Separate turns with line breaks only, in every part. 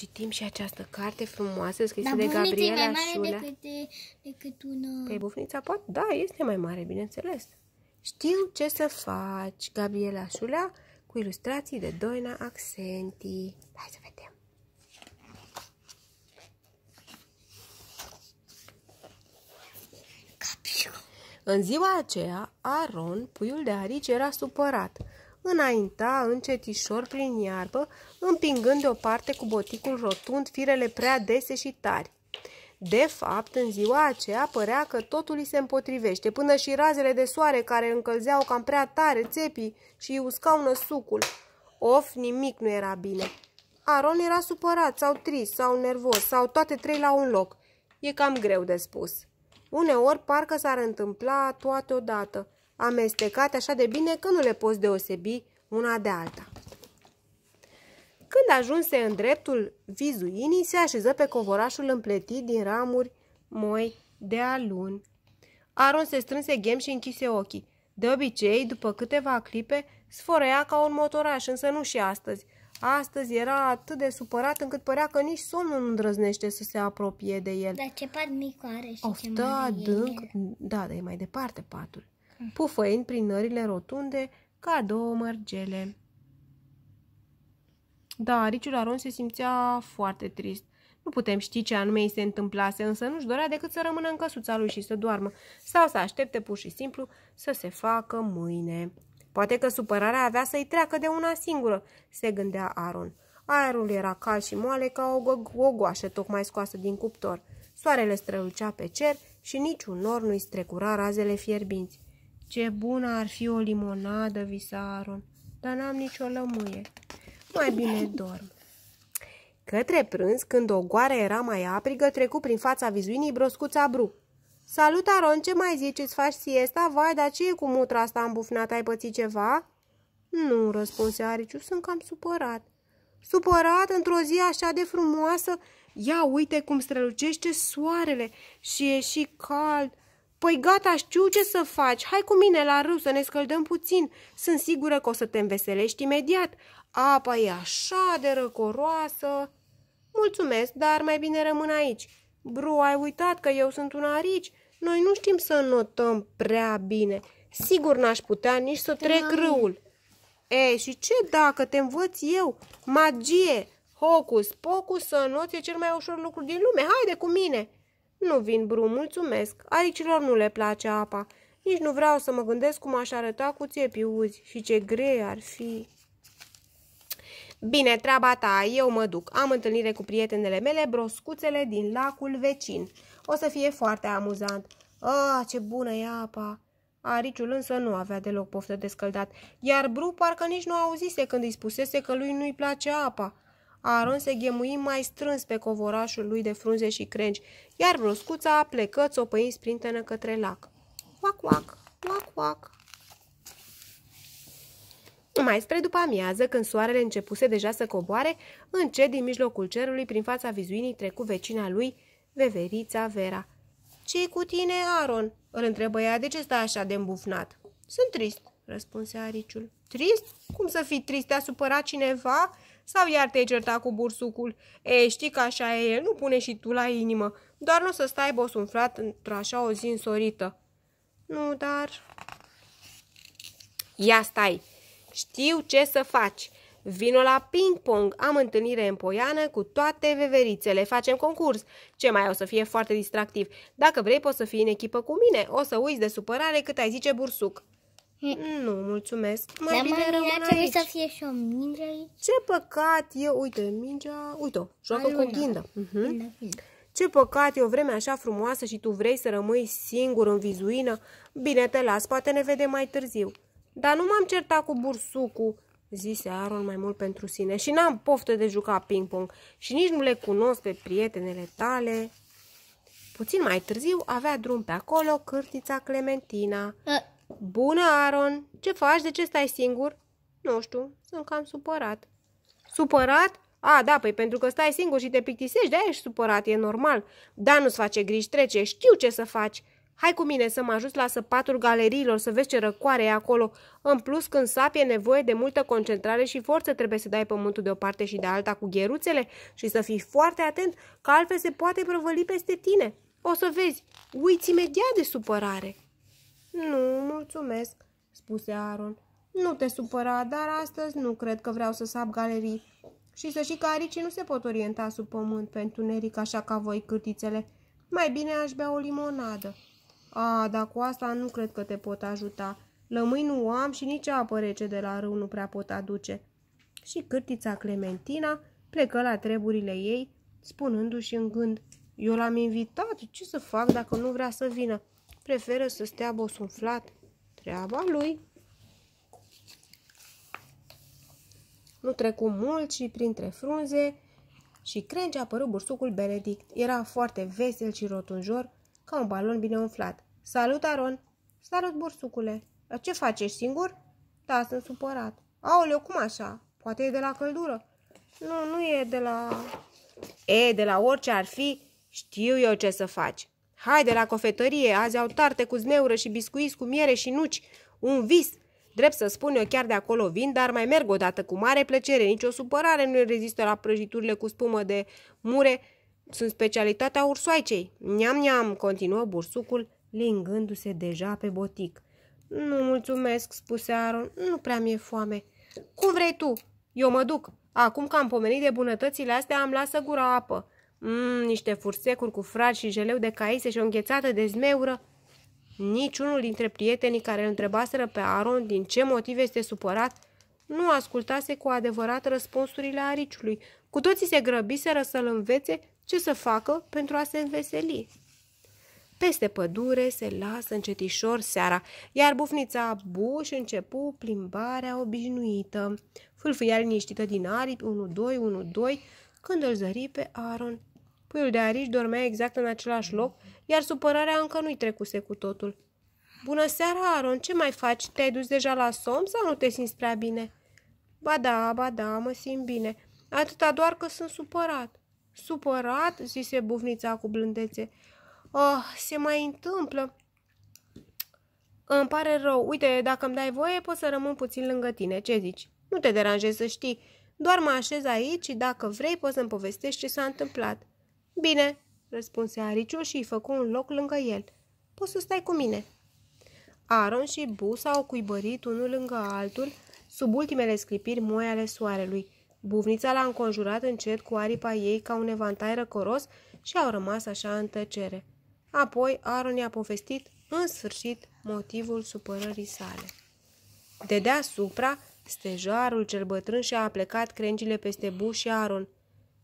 citim și această carte frumoasă scrisă de Gabriela e mai mare decât, de, decât una. Uh, păi bufnița poate? Da, este mai mare, bineînțeles. Știu ce să faci, Gabriela Șulea, cu ilustrații de Doina Accenti. Hai să vedem. Capiu. În ziua aceea, Aron, puiul de arici, era supărat. Înainta încetișor prin iarbă, împingând deoparte cu boticul rotund firele prea dese și tari. De fapt, în ziua aceea părea că totul îi se împotrivește, până și razele de soare care încălzeau cam prea tare țepii și îi uscau năsucul. Of, nimic nu era bine. Aron era supărat sau trist sau nervos sau toate trei la un loc. E cam greu de spus. Uneori parcă s-ar întâmpla toate odată, amestecate așa de bine că nu le poți deosebi una de alta. Când ajunse în dreptul vizuinii, se așeză pe covorașul împletit din ramuri moi de alun. Aron se strânse ghem și închise ochii. De obicei, după câteva clipe, sfărăia ca un motoraș, însă nu și astăzi. Astăzi era atât de supărat încât părea că nici somnul nu îndrăznește să se apropie de el. Dar ce pat mic are și of, ce da, adânc, da, dar e mai departe patul. Pufăind prin nările rotunde ca două mărgele. Da, Riciul Aron se simțea foarte trist. Nu putem ști ce anume îi se întâmplase, însă nu-și dorea decât să rămână în căsuța lui și să doarmă, sau să aștepte pur și simplu să se facă mâine. Poate că supărarea avea să-i treacă de una singură, se gândea Aron. Aerul era cal și moale ca o gogoașă tocmai scoasă din cuptor. Soarele strălucea pe cer și niciun nor nu-i strecura razele fierbinți. Ce bună ar fi o limonadă, visa Aron, dar n-am nicio lămâie mai bine dorm. Către prânz, când o goară era mai aprigă, trecu prin fața vizuinii broscuța bru. Salut, Aron, ce mai zici? Îți faci siesta? Vai, dar ce e cu mutra asta îmbufnată? Ai pățit ceva?" Nu," răspunse Ariciu, sunt cam supărat." Supărat într-o zi așa de frumoasă? Ia uite cum strălucește soarele și e și cald. Păi gata, știu ce să faci. Hai cu mine la râu să ne scăldăm puțin. Sunt sigură că o să te înveselești imediat. Apa e așa de răcoroasă. Mulțumesc, dar mai bine rămân aici. Bru, ai uitat că eu sunt un arici. Noi nu știm să notăm prea bine. Sigur n-aș putea nici să trec râul. E, și ce dacă te învăț eu? Magie, hocus, pocus, să înnoți e cel mai ușor lucru din lume. Haide cu mine! Nu vin, Bru, mulțumesc. Aricilor nu le place apa. Nici nu vreau să mă gândesc cum aș arăta cu țiepii uzi și ce grei ar fi. Bine, treaba ta, eu mă duc. Am întâlnire cu prietenele mele, broscuțele din lacul vecin. O să fie foarte amuzant. Ah, ce bună e apa! Ariciul însă nu avea deloc poftă de scăldat, iar Bru parcă nici nu auzise când îi spusese că lui nu-i place apa. Aaron se ghemui mai strâns pe covorașul lui de frunze și crengi, iar broscuța plecă țopăind sprintenă către lac. Oac, oac, oac, oac. Mai spre după amiază, când soarele începuse deja să coboare, încet din mijlocul cerului, prin fața vizuinii, trecu vecina lui, veverița Vera. ce cu tine, Aaron?" îl întrebă ea, de ce stai așa de îmbufnat?" Sunt trist," răspunse ariciul. Trist? Cum să fii trist? Te-a supărat cineva?" Sau iar te-ai certa cu bursucul? E, știi că așa e el, nu pune și tu la inimă. Doar nu o să stai bosunflat într-așa o zi însorită. Nu, dar... Ia stai! Știu ce să faci! Vino la ping-pong, am întâlnire în poiană cu toate veverițele, facem concurs. Ce mai o să fie foarte distractiv. Dacă vrei, poți să fii în echipă cu mine, o să uiți de supărare cât ai zice bursuc. Mm, nu, mulțumesc. Mai Dar bine rămân aici. să fie și o minge aici. Ce păcat e, uite, mingea, uite-o, joacă Aluna. cu ghindă. Uh-huh. Ce păcat e o vreme așa frumoasă și tu vrei să rămâi singur în vizuină? Bine, te las, poate ne vedem mai târziu. Dar nu m-am certat cu bursucul, zise Aron mai mult pentru sine, și n-am poftă de juca ping-pong și nici nu le cunosc pe prietenele tale. Puțin mai târziu avea drum pe acolo cârtița Clementina. A Bună, Aaron! Ce faci? De ce stai singur? Nu știu, sunt cam supărat. Supărat? A, da, păi pentru că stai singur și te pictisești, de-aia ești supărat, e normal. Da, nu-ți face griji, trece, știu ce să faci. Hai cu mine să mă ajut la săpatul galeriilor, să vezi ce răcoare e acolo. În plus, când sapi e nevoie de multă concentrare și forță, trebuie să dai pământul de o parte și de alta cu gheruțele și să fii foarte atent, că altfel se poate prăvăli peste tine. O să vezi, uiți imediat de supărare. Nu, mulțumesc, spuse Aaron. Nu te supăra, dar astăzi nu cred că vreau să sap galerii. Și să știi că aricii nu se pot orienta sub pământ pentru neric așa ca voi cârtițele. Mai bine aș bea o limonadă. A, dar cu asta nu cred că te pot ajuta. Lămâi nu am și nici apă rece de la râu nu prea pot aduce. Și cârtița Clementina plecă la treburile ei, spunându-și în gând, eu l-am invitat, ce să fac dacă nu vrea să vină? preferă să stea bosunflat. Treaba lui. Nu trecu mult și printre frunze și crengi a apărut bursucul Benedict. Era foarte vesel și rotunjor, ca un balon bine umflat. Salut, Aron! Salut, bursucule! La ce faci, ești singur? Da, sunt supărat. Aoleu, cum așa? Poate e de la căldură. Nu, nu e de la... E, de la orice ar fi, știu eu ce să faci. Hai de la cofetărie, azi au tarte cu zmeură și biscuiți cu miere și nuci. Un vis! Drept să spun, eu chiar de acolo vin, dar mai merg odată cu mare plăcere. Nici o supărare nu rezistă la prăjiturile cu spumă de mure. Sunt specialitatea ursoaicei. Neam-neam, continuă bursucul, lingându-se deja pe botic. Nu mulțumesc, spuse Aron, nu prea mi-e foame. Cum vrei tu? Eu mă duc. Acum că am pomenit de bunătățile astea, am lasă gura apă. Mmm, niște fursecuri cu frat și jeleu de caise și o înghețată de zmeură. Niciunul dintre prietenii care îl întrebaseră pe Aron din ce motiv este supărat, nu ascultase cu adevărat răspunsurile ariciului. Cu toții se grăbiseră să-l învețe ce să facă pentru a se înveseli. Peste pădure se lasă încetișor seara, iar bufnița Buș începu plimbarea obișnuită. Fâlfâia liniștită din aripi, 1-2, 1-2, când îl zări pe Aron Puiul de arici dormea exact în același loc, iar supărarea încă nu-i trecuse cu totul. Bună seara, Aron, ce mai faci? Te-ai dus deja la somn sau nu te simți prea bine?" Ba da, ba da, mă simt bine. Atâta doar că sunt supărat." Supărat?" zise bufnița cu blândețe. Oh, se mai întâmplă." Îmi pare rău. Uite, dacă îmi dai voie, pot să rămân puțin lângă tine. Ce zici? Nu te deranjezi să știi. Doar mă așez aici și dacă vrei poți să-mi povestești ce s-a întâmplat. Bine, răspunse Ariciu și îi făcu un loc lângă el. Poți să stai cu mine. Aaron și s au cuibărit unul lângă altul sub ultimele sclipiri moi ale soarelui. Buvnița l-a înconjurat încet cu aripa ei ca un evantai răcoros și au rămas așa în tăcere. Apoi Aaron i-a povestit în sfârșit motivul supărării sale. De deasupra, stejarul cel bătrân și-a plecat crengile peste Bu și Aaron.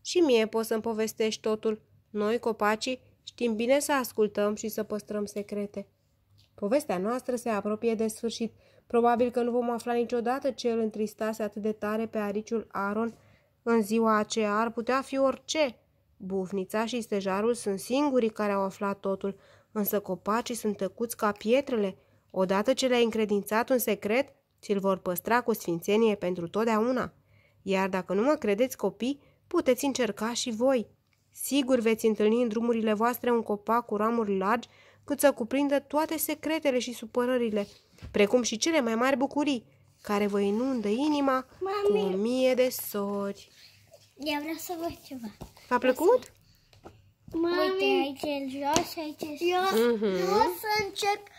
Și mie poți să-mi povestești totul, noi, copacii, știm bine să ascultăm și să păstrăm secrete. Povestea noastră se apropie de sfârșit. Probabil că nu vom afla niciodată ce îl întristase atât de tare pe ariciul Aron în ziua aceea. Ar putea fi orice. Bufnița și stejarul sunt singurii care au aflat totul, însă copacii sunt tăcuți ca pietrele. Odată ce le-ai încredințat un secret, ți-l vor păstra cu sfințenie pentru totdeauna. Iar dacă nu mă credeți copii, puteți încerca și voi. Sigur veți întâlni în drumurile voastre un copac cu ramuri largi, cât să cuprindă toate secretele și supărările, precum și cele mai mari bucurii, care vă inundă inima Mami, cu o mie de sori. Eu vreau să văd ceva. V-a plăcut? Mami, Uite, aici e jos, aici e jos. Eu, uh -huh. eu să încerc